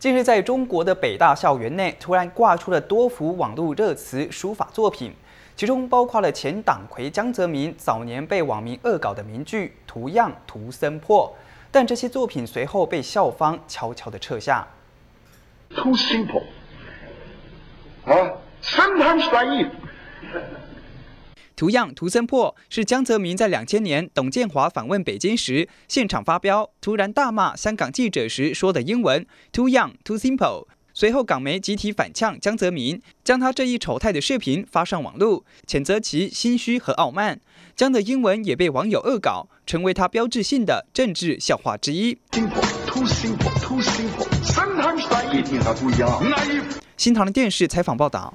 近日，在中国的北大校园内，突然挂出了多幅网络热词书法作品，其中包括了前党魁江泽民早年被网民恶搞的名句“图样图森破”，但这些作品随后被校方悄悄的撤下。Too simple. Ah, sometimes I v e 图样图森破是江泽民在两千年董建华访问北京时现场发飙，突然大骂香港记者时说的英文。Too young, too simple。随后港媒集体反呛江泽民，将他这一丑态的视频发上网络，谴责其心虚和傲慢。江的英文也被网友恶搞，成为他标志性的政治笑话之一。新唐的电视采访报道。